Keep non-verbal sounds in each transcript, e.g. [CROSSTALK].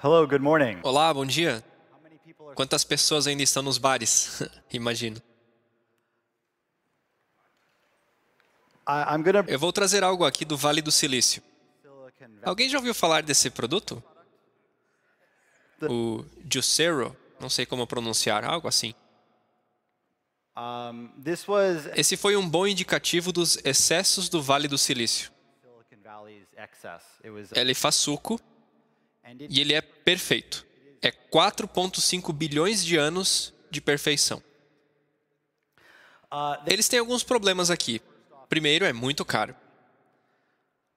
Hello, good morning. Olá, bom dia. Quantas pessoas ainda estão nos bares? [LAUGHS] Imagino. Eu vou trazer algo aqui do Vale do Silício. Alguém já ouviu falar desse produto? O Juicero, não sei como pronunciar, algo assim. Esse foi um bom indicativo dos excessos do Vale do Silício. Ele faz suco e ele é perfeito. É 4,5 bilhões de anos de perfeição. Uh, eles têm alguns problemas aqui. Primeiro, é muito caro.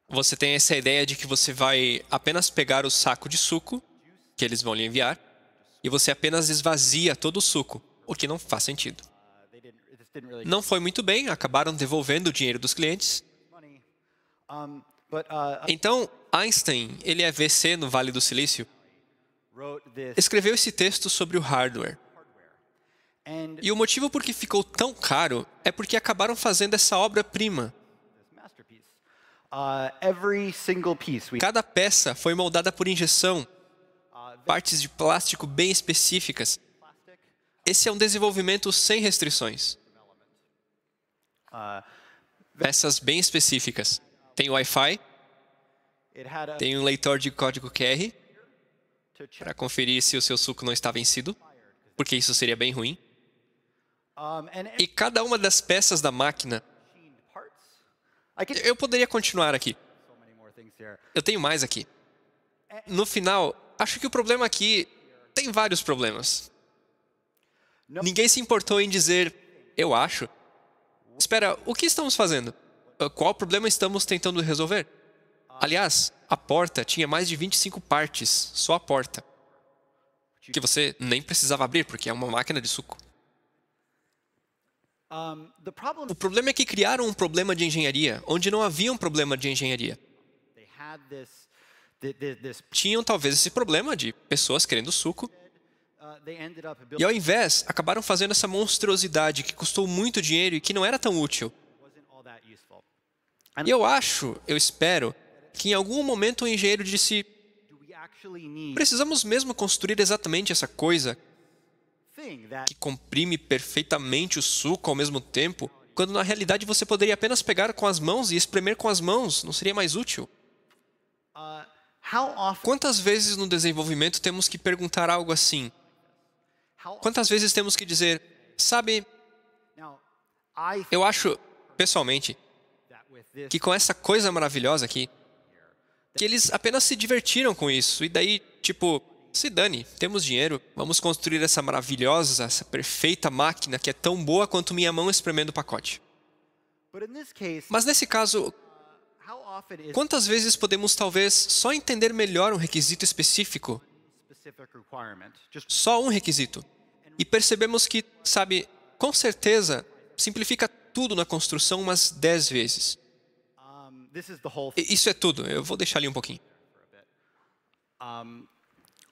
Você tem essa ideia de que você vai apenas pegar o saco de suco que eles vão lhe enviar e você apenas esvazia todo o suco, o que não faz sentido. Não foi muito bem, acabaram devolvendo o dinheiro dos clientes. Uh, então, Einstein, ele é VC no Vale do Silício, escreveu esse texto sobre o hardware. E o motivo por que ficou tão caro é porque acabaram fazendo essa obra-prima. Uh, Cada peça foi moldada por injeção, uh, partes de plástico bem específicas. Esse é um desenvolvimento sem restrições. Uh, Peças bem específicas. Tem Wi-Fi, tem um leitor de código QR para conferir se o seu suco não está vencido, porque isso seria bem ruim. E cada uma das peças da máquina. Eu poderia continuar aqui. Eu tenho mais aqui. No final, acho que o problema aqui tem vários problemas. Ninguém se importou em dizer, eu acho. Espera, o que estamos fazendo? Uh, qual problema estamos tentando resolver? Aliás, a porta tinha mais de 25 partes, só a porta. Que você nem precisava abrir, porque é uma máquina de suco. O problema é que criaram um problema de engenharia, onde não havia um problema de engenharia. Tinham talvez esse problema de pessoas querendo suco. Uh, e ao invés, acabaram fazendo essa monstruosidade que custou muito dinheiro e que não era tão útil. E eu acho, eu espero, que em algum momento o engenheiro disse: precisamos mesmo construir exatamente essa coisa que comprime perfeitamente o suco ao mesmo tempo, quando na realidade você poderia apenas pegar com as mãos e espremer com as mãos, não seria mais útil? Uh, Quantas vezes no desenvolvimento temos que perguntar algo assim? Quantas vezes temos que dizer, sabe, eu acho, pessoalmente, que com essa coisa maravilhosa aqui, que eles apenas se divertiram com isso. E daí, tipo, se dane, temos dinheiro, vamos construir essa maravilhosa, essa perfeita máquina que é tão boa quanto minha mão espremendo o pacote. Mas nesse caso, quantas vezes podemos talvez só entender melhor um requisito específico? Só um requisito. E percebemos que, sabe, com certeza simplifica tudo na construção umas 10 vezes. Isso é tudo. Eu vou deixar ali um pouquinho.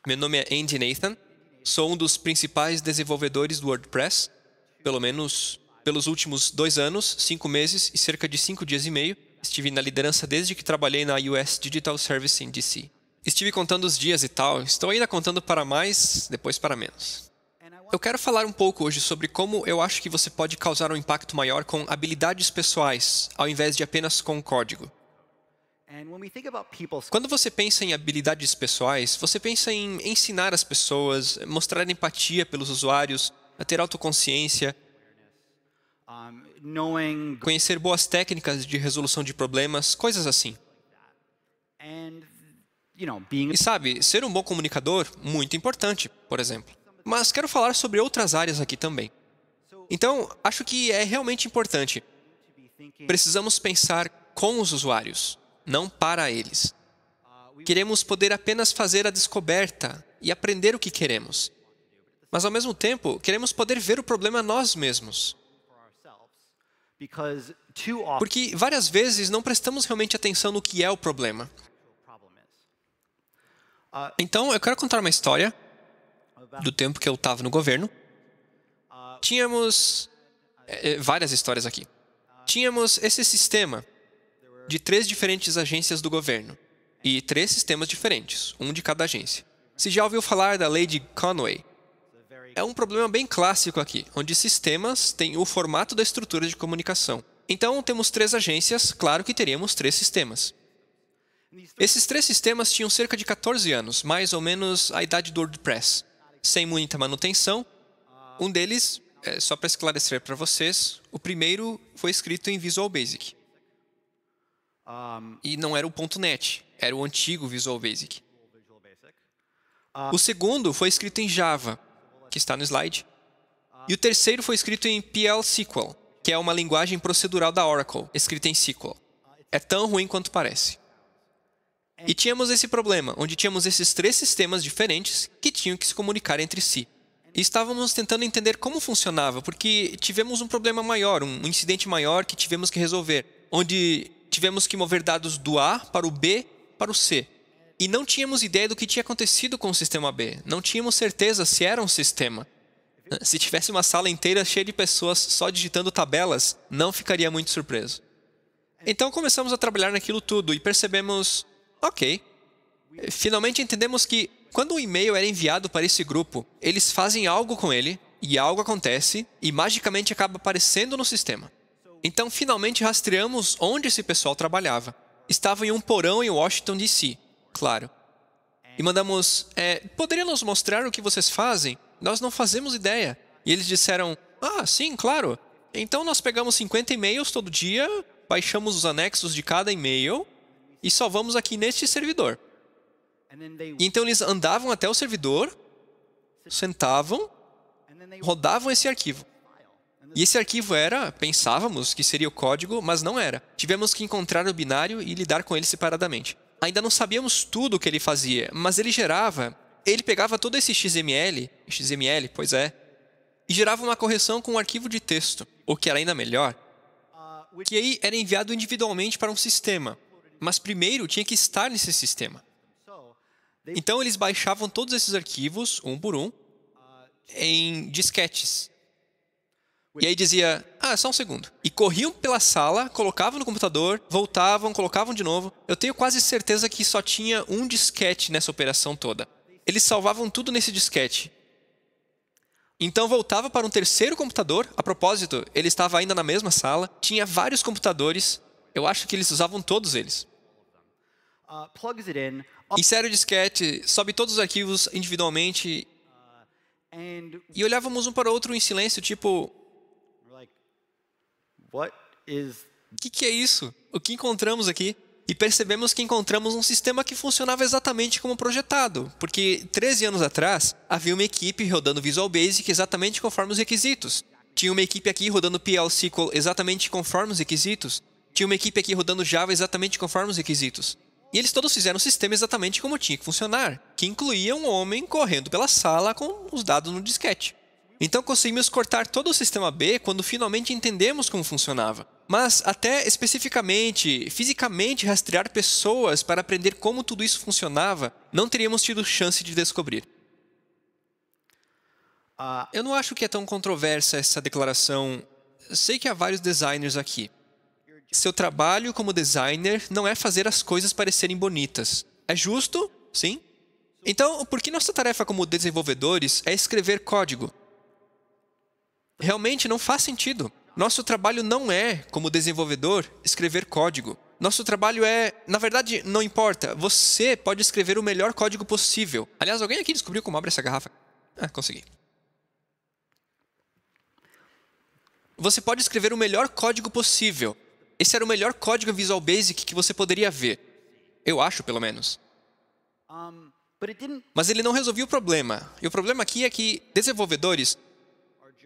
Meu nome é Andy Nathan. Sou um dos principais desenvolvedores do WordPress, pelo menos pelos últimos dois anos, cinco meses e cerca de cinco dias e meio. Estive na liderança desde que trabalhei na US Digital Service em DC. Estive contando os dias e tal. Estou ainda contando para mais, depois para menos. Eu quero falar um pouco hoje sobre como eu acho que você pode causar um impacto maior com habilidades pessoais, ao invés de apenas com código. Quando você pensa em habilidades pessoais, você pensa em ensinar as pessoas, mostrar empatia pelos usuários, ter autoconsciência, conhecer boas técnicas de resolução de problemas, coisas assim. E sabe, ser um bom comunicador, muito importante, por exemplo mas quero falar sobre outras áreas aqui também. Então, acho que é realmente importante. Precisamos pensar com os usuários, não para eles. Queremos poder apenas fazer a descoberta e aprender o que queremos. Mas, ao mesmo tempo, queremos poder ver o problema nós mesmos. Porque várias vezes não prestamos realmente atenção no que é o problema. Então, eu quero contar uma história do tempo que eu estava no governo, tínhamos é, várias histórias aqui. Tínhamos esse sistema de três diferentes agências do governo e três sistemas diferentes, um de cada agência. Se já ouviu falar da lei de Conway, é um problema bem clássico aqui, onde sistemas têm o formato da estrutura de comunicação. Então, temos três agências, claro que teríamos três sistemas. Esses três sistemas tinham cerca de 14 anos, mais ou menos a idade do WordPress sem muita manutenção. Um deles, é, só para esclarecer para vocês, o primeiro foi escrito em Visual Basic. E não era o .NET, era o antigo Visual Basic. O segundo foi escrito em Java, que está no slide. E o terceiro foi escrito em PL SQL, que é uma linguagem procedural da Oracle, escrita em SQL. É tão ruim quanto parece. E tínhamos esse problema, onde tínhamos esses três sistemas diferentes que tinham que se comunicar entre si. E estávamos tentando entender como funcionava, porque tivemos um problema maior, um incidente maior que tivemos que resolver, onde tivemos que mover dados do A para o B para o C. E não tínhamos ideia do que tinha acontecido com o sistema B. Não tínhamos certeza se era um sistema. Se tivesse uma sala inteira cheia de pessoas só digitando tabelas, não ficaria muito surpreso. Então começamos a trabalhar naquilo tudo e percebemos Ok. Finalmente entendemos que, quando um e-mail era é enviado para esse grupo, eles fazem algo com ele, e algo acontece, e magicamente acaba aparecendo no sistema. Então, finalmente rastreamos onde esse pessoal trabalhava. Estava em um porão em Washington, D.C., claro. E mandamos, é, poderia nos mostrar o que vocês fazem? Nós não fazemos ideia. E eles disseram, ah, sim, claro. Então nós pegamos 50 e-mails todo dia, baixamos os anexos de cada e-mail e só vamos aqui neste servidor. E então eles andavam até o servidor, sentavam, rodavam esse arquivo. E esse arquivo era, pensávamos que seria o código, mas não era. Tivemos que encontrar o binário e lidar com ele separadamente. Ainda não sabíamos tudo o que ele fazia, mas ele gerava, ele pegava todo esse XML, XML, pois é, e gerava uma correção com um arquivo de texto, o que era ainda melhor, uh, que aí era enviado individualmente para um sistema, mas primeiro tinha que estar nesse sistema. Então eles baixavam todos esses arquivos, um por um, em disquetes. E aí dizia, ah, só um segundo. E corriam pela sala, colocavam no computador, voltavam, colocavam de novo. Eu tenho quase certeza que só tinha um disquete nessa operação toda. Eles salvavam tudo nesse disquete. Então voltava para um terceiro computador. A propósito, ele estava ainda na mesma sala, tinha vários computadores, eu acho que eles usavam todos eles. Uh, Insere o disquete, sobe todos os arquivos individualmente uh, e olhávamos um para o outro em silêncio, tipo... O que, que é isso? O que encontramos aqui? E percebemos que encontramos um sistema que funcionava exatamente como projetado, porque 13 anos atrás havia uma equipe rodando Visual Basic exatamente conforme os requisitos. Tinha uma equipe aqui rodando PL SQL exatamente conforme os requisitos, tinha uma equipe aqui rodando Java exatamente conforme os requisitos. E eles todos fizeram o sistema exatamente como tinha que funcionar, que incluía um homem correndo pela sala com os dados no disquete. Então conseguimos cortar todo o sistema B quando finalmente entendemos como funcionava. Mas até especificamente, fisicamente rastrear pessoas para aprender como tudo isso funcionava, não teríamos tido chance de descobrir. Ah, eu não acho que é tão controversa essa declaração. Sei que há vários designers aqui. Seu trabalho como designer não é fazer as coisas parecerem bonitas. É justo? Sim. Então, por que nossa tarefa como desenvolvedores é escrever código? Realmente não faz sentido. Nosso trabalho não é, como desenvolvedor, escrever código. Nosso trabalho é, na verdade, não importa. Você pode escrever o melhor código possível. Aliás, alguém aqui descobriu como abre essa garrafa? Ah, consegui. Você pode escrever o melhor código possível. Esse era o melhor código Visual Basic que você poderia ver. Eu acho, pelo menos. Mas ele não resolvia o problema. E o problema aqui é que desenvolvedores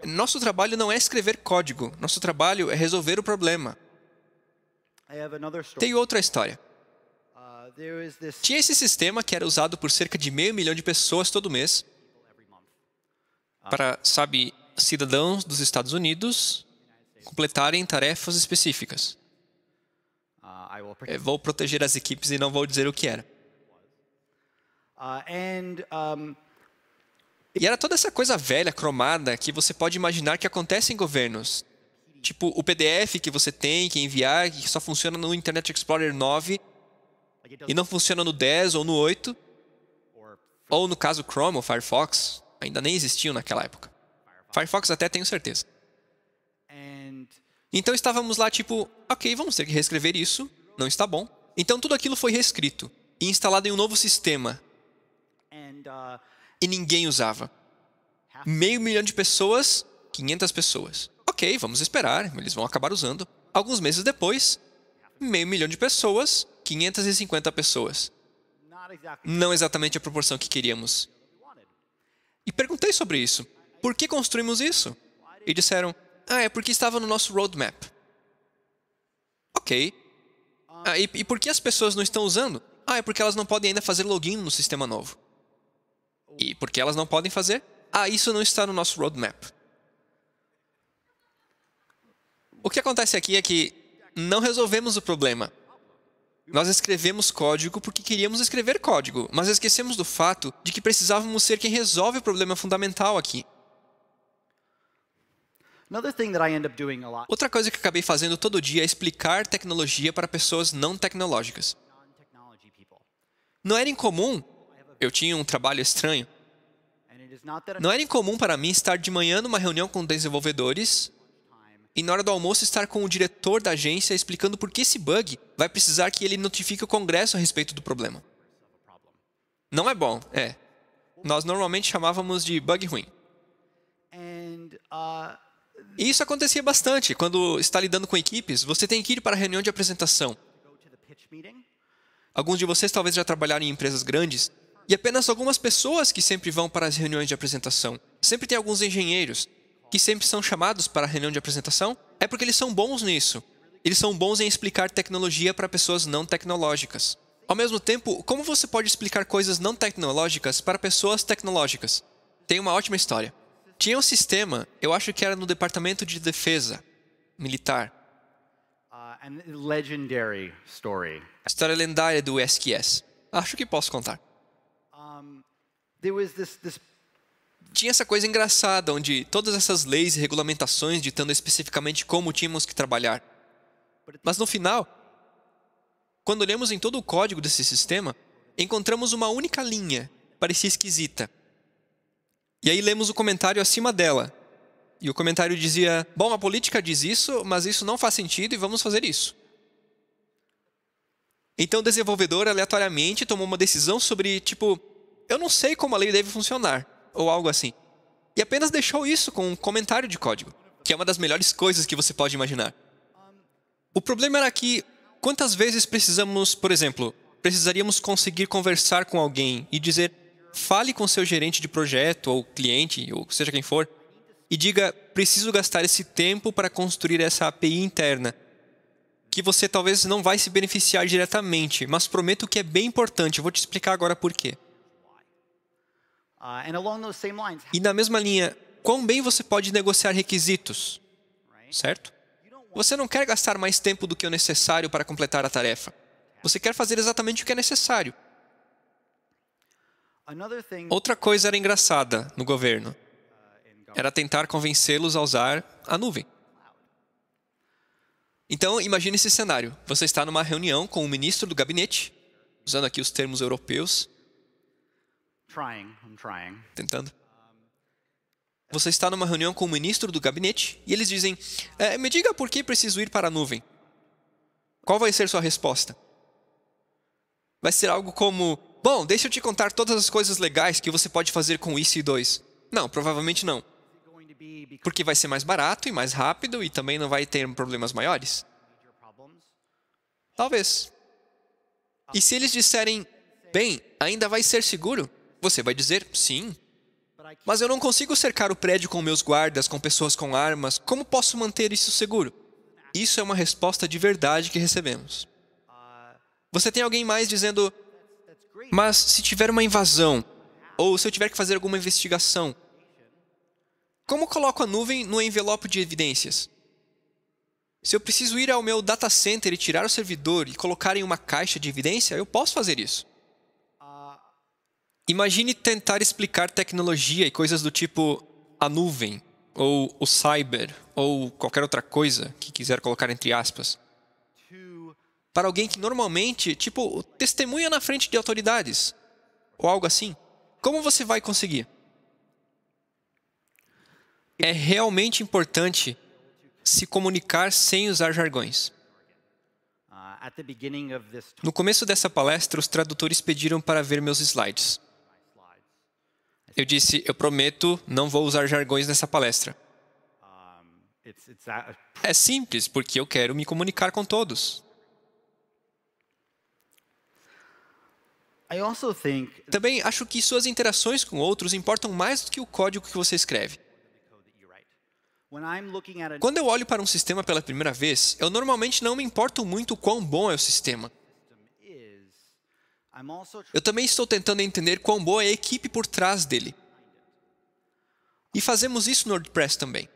nosso trabalho não é escrever código, nosso trabalho é resolver o problema. Tem outra história. Uh, Tinha esse sistema que era usado por cerca de meio milhão de pessoas todo mês para, sabe, cidadãos dos Estados Unidos completarem tarefas específicas vou proteger as equipes e não vou dizer o que era. Uh, e era toda essa coisa velha, cromada, que você pode imaginar que acontece em governos. Tipo, o PDF que você tem que enviar, que só funciona no Internet Explorer 9 e não funciona no 10 ou no 8, ou no caso Chrome ou Firefox, ainda nem existiam naquela época. Firefox até tenho certeza. Então estávamos lá tipo, ok, vamos ter que reescrever isso não está bom. Então tudo aquilo foi reescrito e instalado em um novo sistema. Uh, e ninguém usava. Meio milhão de pessoas, 500 pessoas. Ok, vamos esperar, eles vão acabar usando. Alguns meses depois, meio milhão de pessoas, 550 pessoas. Não exatamente a proporção que queríamos. E perguntei sobre isso. Por que construímos isso? E disseram, ah, é porque estava no nosso roadmap. Ok, ah, e, e por que as pessoas não estão usando? Ah, é porque elas não podem ainda fazer login no sistema novo. E por que elas não podem fazer? Ah, isso não está no nosso roadmap. O que acontece aqui é que não resolvemos o problema. Nós escrevemos código porque queríamos escrever código, mas esquecemos do fato de que precisávamos ser quem resolve o problema fundamental aqui. Outra coisa que acabei fazendo todo dia é explicar tecnologia para pessoas não tecnológicas. Não era incomum, eu tinha um trabalho estranho, não era incomum para mim estar de manhã numa reunião com desenvolvedores e na hora do almoço estar com o diretor da agência explicando por que esse bug vai precisar que ele notifique o Congresso a respeito do problema. Não é bom, é. Nós normalmente chamávamos de bug ruim. E isso acontecia bastante quando está lidando com equipes. Você tem que ir para a reunião de apresentação. Alguns de vocês talvez já trabalharam em empresas grandes e apenas algumas pessoas que sempre vão para as reuniões de apresentação. Sempre tem alguns engenheiros que sempre são chamados para a reunião de apresentação. É porque eles são bons nisso. Eles são bons em explicar tecnologia para pessoas não tecnológicas. Ao mesmo tempo, como você pode explicar coisas não tecnológicas para pessoas tecnológicas? Tem uma ótima história. Tinha um sistema, eu acho que era no Departamento de Defesa Militar. Uh, A história lendária do SQS. Acho que posso contar. Tinha essa coisa engraçada onde todas essas leis e regulamentações ditando especificamente como tínhamos que trabalhar. Mas no final, quando olhamos em todo o código desse sistema, encontramos uma única linha, parecia esquisita. E aí lemos o comentário acima dela. E o comentário dizia: Bom, a política diz isso, mas isso não faz sentido e vamos fazer isso. Então o desenvolvedor aleatoriamente tomou uma decisão sobre, tipo, eu não sei como a lei deve funcionar, ou algo assim. E apenas deixou isso com um comentário de código, que é uma das melhores coisas que você pode imaginar. O problema era que quantas vezes precisamos, por exemplo, precisaríamos conseguir conversar com alguém e dizer: fale com seu gerente de projeto ou cliente, ou seja quem for, e diga: preciso gastar esse tempo para construir essa API interna. Que você talvez não vai se beneficiar diretamente, mas prometo que é bem importante. Eu vou te explicar agora por quê. Ah, e na mesma linha, quão bem você pode negociar requisitos, certo? Você não quer gastar mais tempo do que o necessário para completar a tarefa. Você quer fazer exatamente o que é necessário. Outra coisa era engraçada no governo uh, era tentar convencê-los a usar a nuvem. Então, imagine esse cenário. Você está numa reunião com o ministro do gabinete, usando aqui os termos europeus. Tentando. Você está numa reunião com o ministro do gabinete e eles dizem: eh, Me diga por que preciso ir para a nuvem. Qual vai ser sua resposta? Vai ser algo como: Bom, deixa eu te contar todas as coisas legais que você pode fazer com isso e 2. Não, provavelmente não. Porque vai ser mais barato e mais rápido e também não vai ter problemas maiores? Talvez. E se eles disserem, bem, ainda vai ser seguro? Você vai dizer, sim. Mas eu não consigo cercar o prédio com meus guardas, com pessoas com armas. Como posso manter isso seguro? Isso é uma resposta de verdade que recebemos. Você tem alguém mais dizendo, mas se tiver uma invasão, ou se eu tiver que fazer alguma investigação, como coloco a nuvem no envelope de evidências? Se eu preciso ir ao meu data center e tirar o servidor e colocar em uma caixa de evidência, eu posso fazer isso. Imagine tentar explicar tecnologia e coisas do tipo a nuvem, ou o cyber, ou qualquer outra coisa que quiser colocar entre aspas para alguém que normalmente, tipo, testemunha na frente de autoridades ou algo assim? Como você vai conseguir? É realmente importante se comunicar sem usar jargões. Uh, no começo dessa palestra, os tradutores pediram para ver meus slides. Eu disse: Eu prometo, não vou usar jargões nessa palestra. É simples, porque eu quero me comunicar com todos. Também acho que suas interações com outros importam mais do que o código que você escreve. Quando eu olho para um sistema pela primeira vez, eu normalmente não me importo muito quão bom é o sistema. Eu também estou tentando entender quão boa é a equipe por trás dele. E fazemos isso no WordPress também.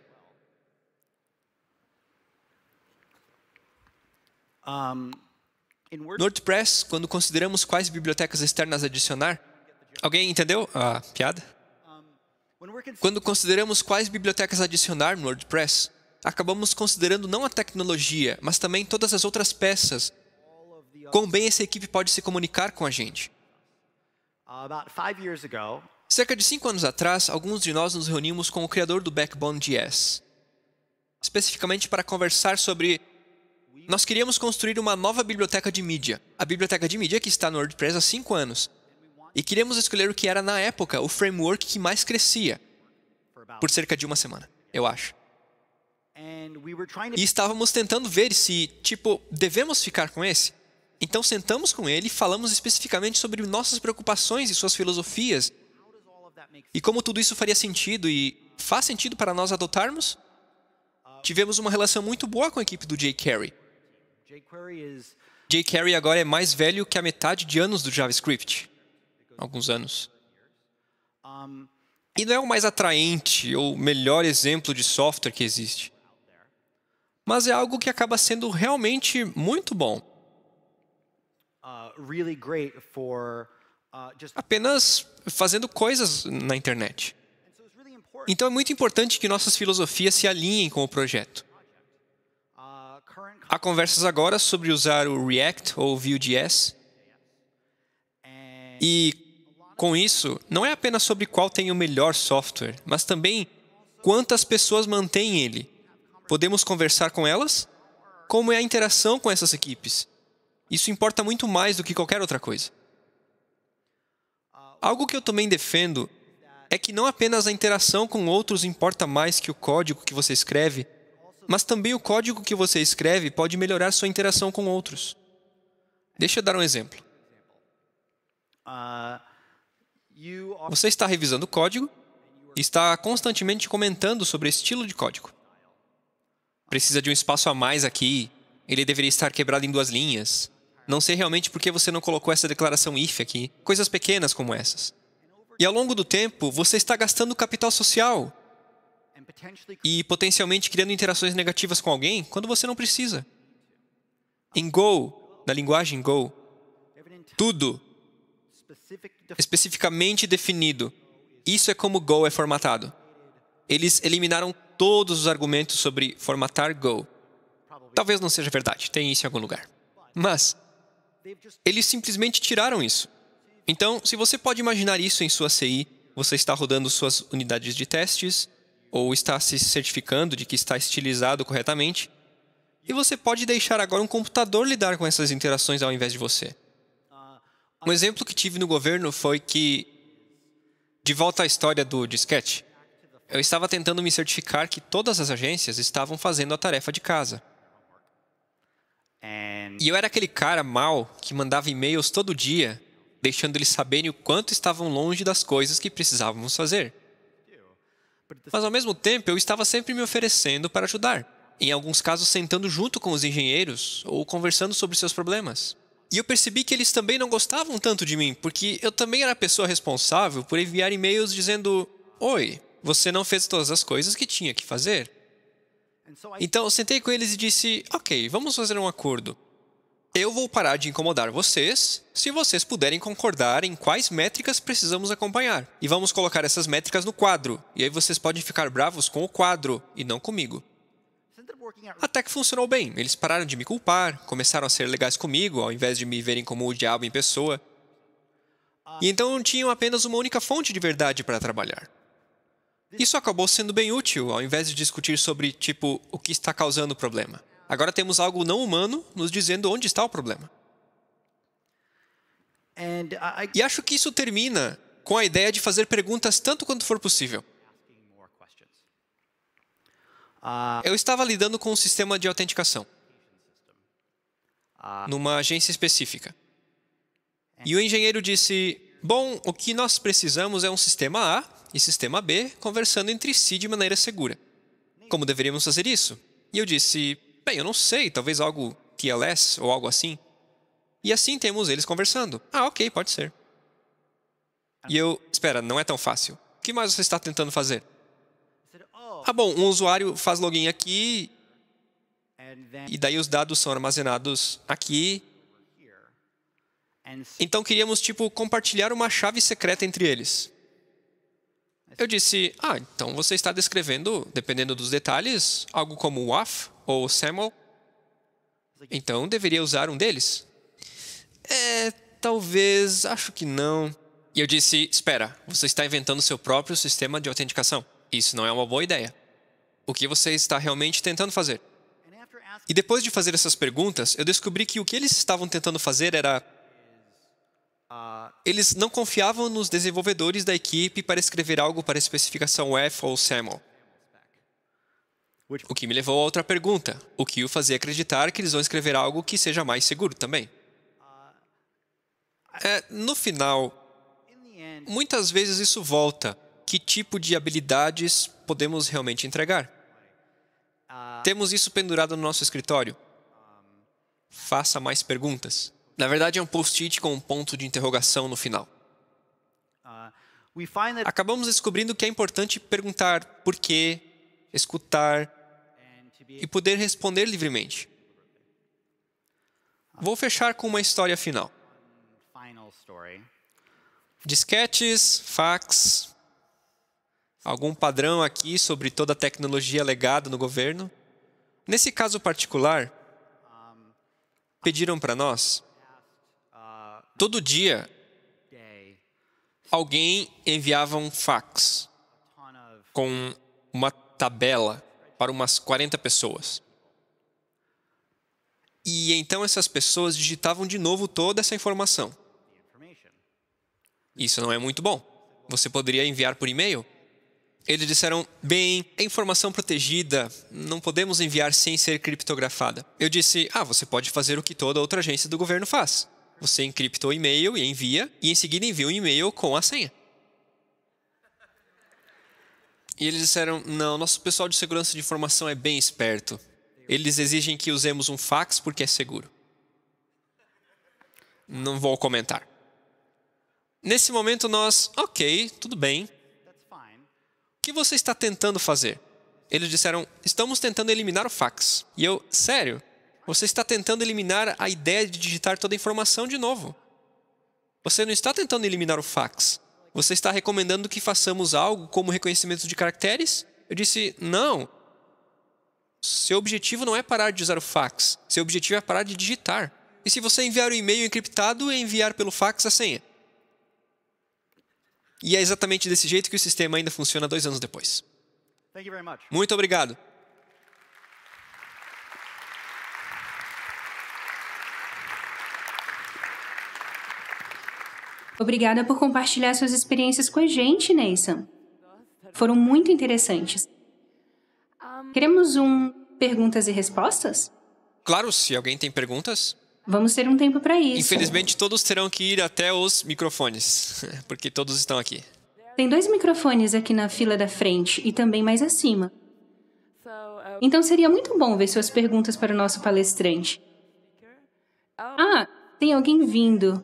Um, no WordPress, quando consideramos quais bibliotecas externas adicionar, alguém entendeu a piada? Quando consideramos quais bibliotecas adicionar no WordPress, acabamos considerando não a tecnologia, mas também todas as outras peças. Quão bem essa equipe pode se comunicar com a gente. Uh, Cerca de cinco anos atrás, alguns de nós nos reunimos com o criador do Backbone.js, especificamente para conversar sobre nós queríamos construir uma nova biblioteca de mídia. A biblioteca de mídia que está no WordPress há 5 anos. E queríamos escolher o que era, na época, o framework que mais crescia. Por cerca de uma semana, eu acho. E estávamos tentando ver se, tipo, devemos ficar com esse? Então sentamos com ele e falamos especificamente sobre nossas preocupações e suas filosofias. E como tudo isso faria sentido e faz sentido para nós adotarmos? Tivemos uma relação muito boa com a equipe do Jay Carey jQuery agora é mais velho que a metade de anos do JavaScript. Alguns anos. E não é o mais atraente ou melhor exemplo de software que existe. Mas é algo que acaba sendo realmente muito bom. Uh, uh, Apenas fazendo coisas na internet. Então é muito importante que nossas filosofias se alinhem com o projeto. Há conversas agora sobre usar o React ou Vue.js. E com isso, não é apenas sobre qual tem o melhor software, mas também quantas pessoas mantêm ele. Podemos conversar com elas? Como é a interação com essas equipes? Isso importa muito mais do que qualquer outra coisa. Algo que eu também defendo é que não apenas a interação com outros importa mais que o código que você escreve, mas também o código que você escreve pode melhorar sua interação com outros. Deixa eu dar um exemplo. Você está revisando o código e está constantemente comentando sobre o estilo de código. Precisa de um espaço a mais aqui, ele deveria estar quebrado em duas linhas. Não sei realmente por que você não colocou essa declaração if aqui, coisas pequenas como essas. E ao longo do tempo, você está gastando capital social e potencialmente criando interações negativas com alguém quando você não precisa. Em Go, na linguagem Go, tudo especificamente definido. Isso é como Go é formatado. Eles eliminaram todos os argumentos sobre formatar Go. Talvez não seja verdade, tem isso em algum lugar. Mas eles simplesmente tiraram isso. Então, se você pode imaginar isso em sua CI, você está rodando suas unidades de testes, ou está se certificando de que está estilizado corretamente, e você pode deixar agora um computador lidar com essas interações ao invés de você. Um exemplo que tive no governo foi que, de volta à história do disquete, eu estava tentando me certificar que todas as agências estavam fazendo a tarefa de casa. E eu era aquele cara mal que mandava e-mails todo dia, deixando eles saberem o quanto estavam longe das coisas que precisávamos fazer. Mas ao mesmo tempo, eu estava sempre me oferecendo para ajudar, em alguns casos sentando junto com os engenheiros ou conversando sobre seus problemas. E eu percebi que eles também não gostavam tanto de mim, porque eu também era a pessoa responsável por enviar e-mails dizendo: Oi, você não fez todas as coisas que tinha que fazer. Então eu sentei com eles e disse: Ok, vamos fazer um acordo. Eu vou parar de incomodar vocês se vocês puderem concordar em quais métricas precisamos acompanhar. E vamos colocar essas métricas no quadro, e aí vocês podem ficar bravos com o quadro e não comigo. Até que funcionou bem, eles pararam de me culpar, começaram a ser legais comigo ao invés de me verem como o diabo em pessoa. E então tinham apenas uma única fonte de verdade para trabalhar. Isso acabou sendo bem útil, ao invés de discutir sobre, tipo, o que está causando o problema. Agora temos algo não humano nos dizendo onde está o problema. E acho que isso termina com a ideia de fazer perguntas tanto quanto for possível. Eu estava lidando com um sistema de autenticação ah. numa agência específica. E o engenheiro disse: Bom, o que nós precisamos é um sistema A e sistema B conversando entre si de maneira segura. Como deveríamos fazer isso? E eu disse: Bem, eu não sei, talvez algo TLS ou algo assim. E assim temos eles conversando. Ah, ok, pode ser. E eu, espera, não é tão fácil. O que mais você está tentando fazer? Ah, bom, um usuário faz login aqui e daí os dados são armazenados aqui. Então queríamos, tipo, compartilhar uma chave secreta entre eles. Eu disse, ah, então você está descrevendo, dependendo dos detalhes, algo como WAF ou SAML. Então deveria usar um deles? É, talvez, acho que não. E eu disse, espera, você está inventando seu próprio sistema de autenticação. Isso não é uma boa ideia. O que você está realmente tentando fazer? E depois de fazer essas perguntas, eu descobri que o que eles estavam tentando fazer era eles não confiavam nos desenvolvedores da equipe para escrever algo para a especificação F ou SAML. O que me levou a outra pergunta: o que o fazia acreditar que eles vão escrever algo que seja mais seguro também? É, no final, muitas vezes isso volta. Que tipo de habilidades podemos realmente entregar? Temos isso pendurado no nosso escritório. Faça mais perguntas. Na verdade, é um post-it com um ponto de interrogação no final. Uh, Acabamos descobrindo que é importante perguntar por quê, escutar e poder responder livremente. Vou fechar com uma história final. Disquetes, fax, algum padrão aqui sobre toda a tecnologia legada no governo? Nesse caso particular, pediram para nós Todo dia, alguém enviava um fax com uma tabela para umas 40 pessoas. E então essas pessoas digitavam de novo toda essa informação. Isso não é muito bom. Você poderia enviar por e-mail? Eles disseram: bem, é informação protegida, não podemos enviar sem ser criptografada. Eu disse: ah, você pode fazer o que toda outra agência do governo faz. Você encriptou o e-mail e envia, e em seguida envia o um e-mail com a senha. E eles disseram: não, nosso pessoal de segurança de informação é bem esperto. Eles exigem que usemos um fax porque é seguro. Não vou comentar. Nesse momento, nós, ok, tudo bem. O que você está tentando fazer? Eles disseram: estamos tentando eliminar o fax. E eu, sério? Você está tentando eliminar a ideia de digitar toda a informação de novo. Você não está tentando eliminar o fax. Você está recomendando que façamos algo como reconhecimento de caracteres? Eu disse: não. Seu objetivo não é parar de usar o fax. Seu objetivo é parar de digitar. E se você enviar o um e-mail encriptado, é enviar pelo fax a senha. E é exatamente desse jeito que o sistema ainda funciona dois anos depois. Muito obrigado. Obrigada por compartilhar suas experiências com a gente, Neyson. Foram muito interessantes. Queremos um perguntas e respostas? Claro, se alguém tem perguntas. Vamos ter um tempo para isso. Infelizmente, todos terão que ir até os microfones, [LAUGHS] porque todos estão aqui. Tem dois microfones aqui na fila da frente e também mais acima. Então seria muito bom ver suas perguntas para o nosso palestrante. Ah, tem alguém vindo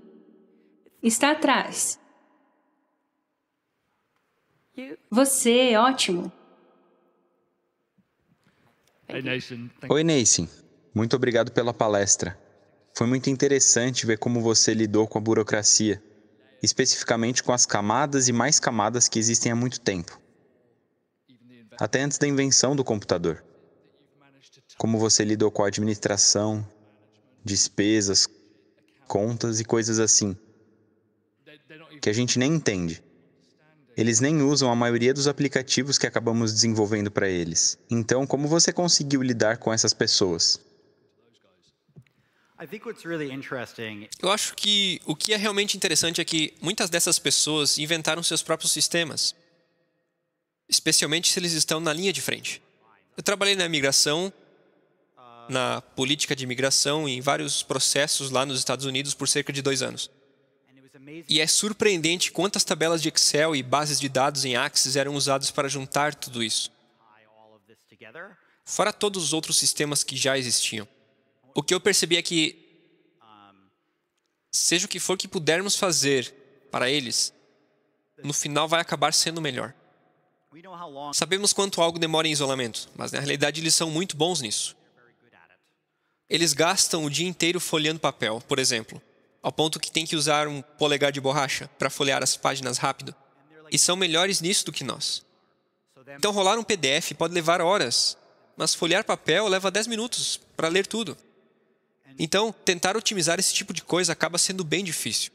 está atrás. Você, é ótimo. Oi, Nathan. Muito obrigado pela palestra. Foi muito interessante ver como você lidou com a burocracia, especificamente com as camadas e mais camadas que existem há muito tempo até antes da invenção do computador. Como você lidou com a administração, despesas, contas e coisas assim que a gente nem entende. Eles nem usam a maioria dos aplicativos que acabamos desenvolvendo para eles. Então, como você conseguiu lidar com essas pessoas? Eu acho que o que é realmente interessante é que muitas dessas pessoas inventaram seus próprios sistemas, especialmente se eles estão na linha de frente. Eu trabalhei na imigração, na política de imigração e em vários processos lá nos Estados Unidos por cerca de dois anos. E é surpreendente quantas tabelas de Excel e bases de dados em Axis eram usadas para juntar tudo isso. Fora todos os outros sistemas que já existiam. O que eu percebi é que, seja o que for que pudermos fazer para eles, no final vai acabar sendo melhor. Sabemos quanto algo demora em isolamento, mas na realidade eles são muito bons nisso. Eles gastam o dia inteiro folheando papel, por exemplo ao ponto que tem que usar um polegar de borracha para folhear as páginas rápido, e são melhores nisso do que nós. Então, rolar um PDF pode levar horas, mas folhear papel leva 10 minutos para ler tudo. Então, tentar otimizar esse tipo de coisa acaba sendo bem difícil.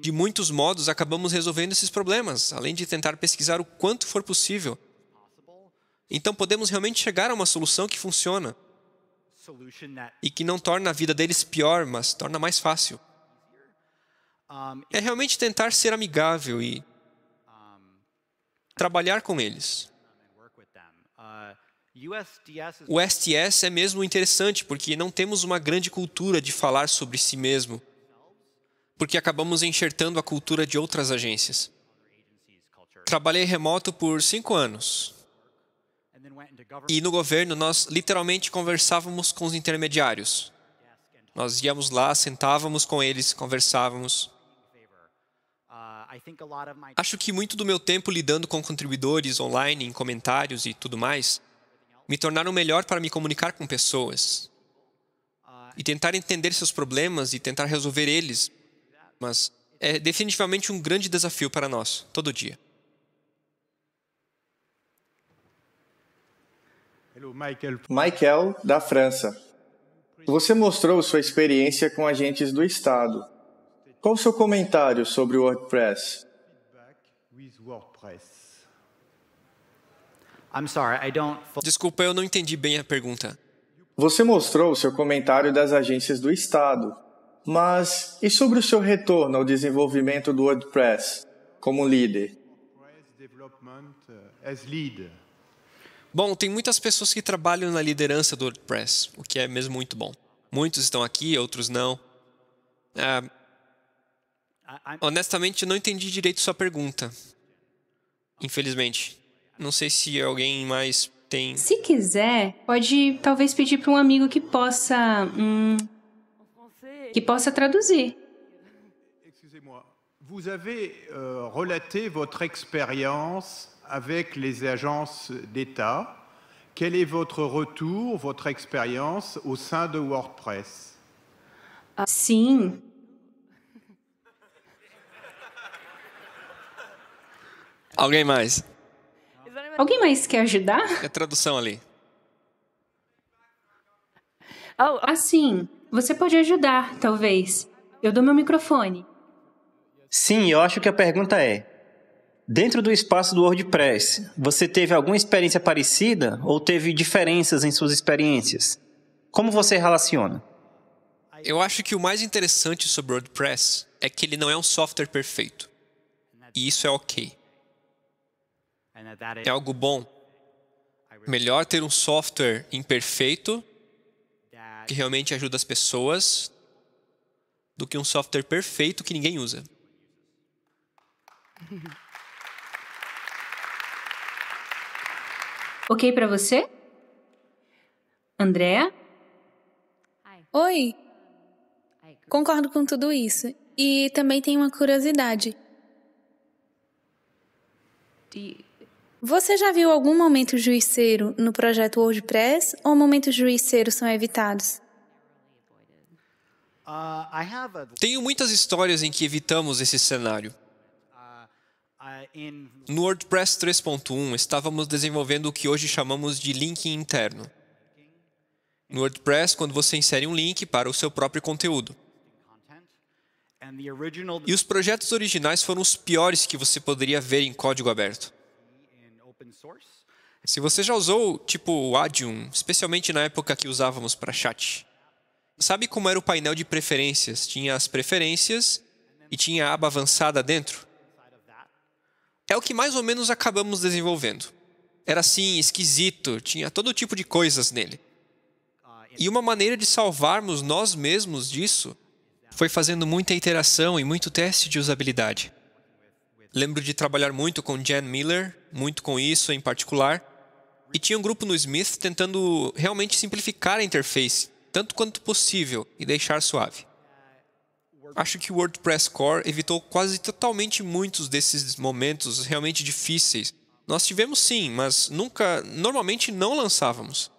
De muitos modos, acabamos resolvendo esses problemas, além de tentar pesquisar o quanto for possível. Então, podemos realmente chegar a uma solução que funciona, e que não torna a vida deles pior, mas torna mais fácil. É realmente tentar ser amigável e trabalhar com eles. Uh, o STS é mesmo interessante porque não temos uma grande cultura de falar sobre si mesmo, porque acabamos enxertando a cultura de outras agências. Trabalhei remoto por cinco anos. E no governo nós literalmente conversávamos com os intermediários. Nós íamos lá, sentávamos com eles, conversávamos. Uh, Acho que muito do meu tempo lidando com contribuidores online, em comentários e tudo mais, me tornaram melhor para me comunicar com pessoas e tentar entender seus problemas e tentar resolver eles. Mas é definitivamente um grande desafio para nós, todo dia. Michael. Michael, da França. Você mostrou sua experiência com agentes do Estado. Qual o seu comentário sobre o WordPress? Desculpa, eu não entendi bem a pergunta. Você mostrou seu comentário das agências do Estado, mas e sobre o seu retorno ao desenvolvimento do WordPress como líder? Bom, tem muitas pessoas que trabalham na liderança do WordPress, o que é mesmo muito bom. Muitos estão aqui, outros não. Ah, honestamente, não entendi direito sua pergunta. Infelizmente. Não sei se alguém mais tem. Se quiser, pode talvez pedir para um amigo que possa. Hum, que possa traduzir. Excusez-moi. Vous avez euh, relaté votre expérience avec les agences d'État. Quel est votre retour, votre expérience au sein de WordPress Sim. Alguém mais? Alguém mais quer ajudar? É tradução ali. Oh, assim, você pode ajudar, talvez. Eu dou meu microfone. Sim, eu acho que a pergunta é: Dentro do espaço do WordPress, você teve alguma experiência parecida ou teve diferenças em suas experiências? Como você relaciona? Eu acho que o mais interessante sobre o WordPress é que ele não é um software perfeito. E isso é ok. É algo bom. Melhor ter um software imperfeito que realmente ajuda as pessoas do que um software perfeito que ninguém usa. [LAUGHS] Ok para você? Andréa? Oi! Concordo com tudo isso. E também tenho uma curiosidade. Você já viu algum momento juiceiro no projeto WordPress ou momentos juiceiros são evitados? Tenho muitas histórias em que evitamos esse cenário. Uh, no WordPress 3.1, estávamos desenvolvendo o que hoje chamamos de link interno. No WordPress, quando você insere um link para o seu próprio conteúdo. E os projetos originais foram os piores que você poderia ver em código aberto. Se você já usou, tipo, o Adium, especialmente na época que usávamos para chat, sabe como era o painel de preferências? Tinha as preferências e tinha a aba avançada dentro? é o que mais ou menos acabamos desenvolvendo. Era assim, esquisito, tinha todo tipo de coisas nele. E uma maneira de salvarmos nós mesmos disso foi fazendo muita interação e muito teste de usabilidade. Lembro de trabalhar muito com Jan Miller, muito com isso em particular, e tinha um grupo no Smith tentando realmente simplificar a interface, tanto quanto possível, e deixar suave acho que o WordPress Core evitou quase totalmente muitos desses momentos realmente difíceis. Nós tivemos sim, mas nunca, normalmente não lançávamos.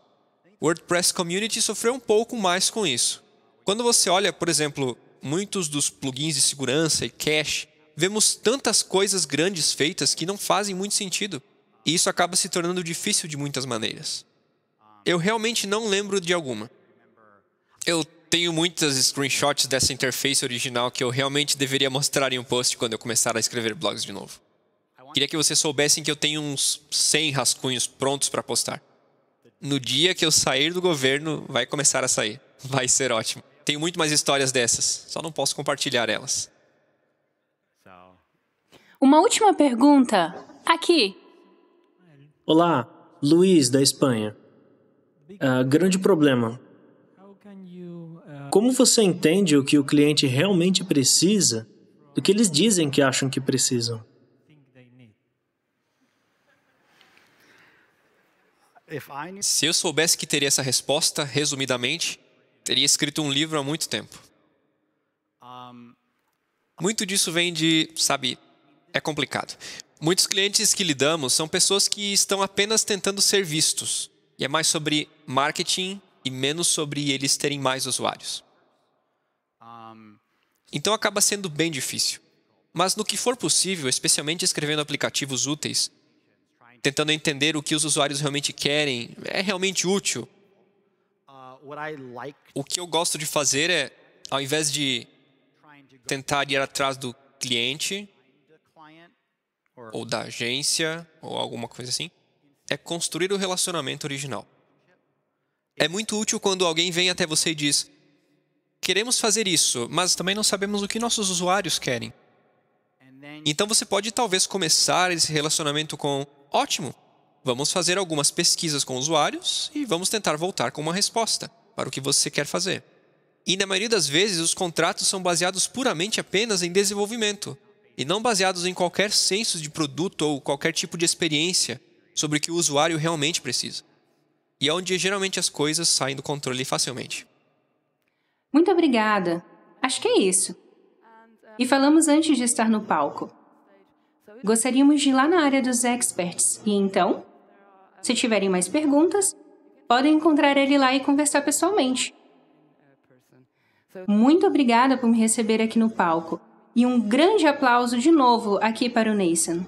O WordPress Community sofreu um pouco mais com isso. Quando você olha, por exemplo, muitos dos plugins de segurança e cache, vemos tantas coisas grandes feitas que não fazem muito sentido, e isso acaba se tornando difícil de muitas maneiras. Eu realmente não lembro de alguma. Eu tenho muitas screenshots dessa interface original que eu realmente deveria mostrar em um post quando eu começar a escrever blogs de novo. Queria que vocês soubessem que eu tenho uns 100 rascunhos prontos para postar. No dia que eu sair do governo, vai começar a sair. Vai ser ótimo. Tenho muito mais histórias dessas, só não posso compartilhar elas. Uma última pergunta, aqui. Olá, Luiz da Espanha. Uh, grande problema. Como você entende o que o cliente realmente precisa do que eles dizem que acham que precisam? Se eu soubesse que teria essa resposta, resumidamente, teria escrito um livro há muito tempo. Muito disso vem de, sabe, é complicado. Muitos clientes que lidamos são pessoas que estão apenas tentando ser vistos. E é mais sobre marketing e menos sobre eles terem mais usuários. Então acaba sendo bem difícil. Mas no que for possível, especialmente escrevendo aplicativos úteis, tentando entender o que os usuários realmente querem, é realmente útil. Uh, o que eu gosto de fazer é, ao invés de tentar ir atrás do cliente, ou da agência, ou alguma coisa assim, é construir o relacionamento original. É muito útil quando alguém vem até você e diz: Queremos fazer isso, mas também não sabemos o que nossos usuários querem. Então você pode talvez começar esse relacionamento com: Ótimo, vamos fazer algumas pesquisas com usuários e vamos tentar voltar com uma resposta para o que você quer fazer. E na maioria das vezes, os contratos são baseados puramente apenas em desenvolvimento e não baseados em qualquer senso de produto ou qualquer tipo de experiência sobre o que o usuário realmente precisa e é onde geralmente as coisas saem do controle facilmente. Muito obrigada. Acho que é isso. E falamos antes de estar no palco. Gostaríamos de ir lá na área dos experts, e então, se tiverem mais perguntas, podem encontrar ele lá e conversar pessoalmente. Muito obrigada por me receber aqui no palco. E um grande aplauso de novo aqui para o Nathan.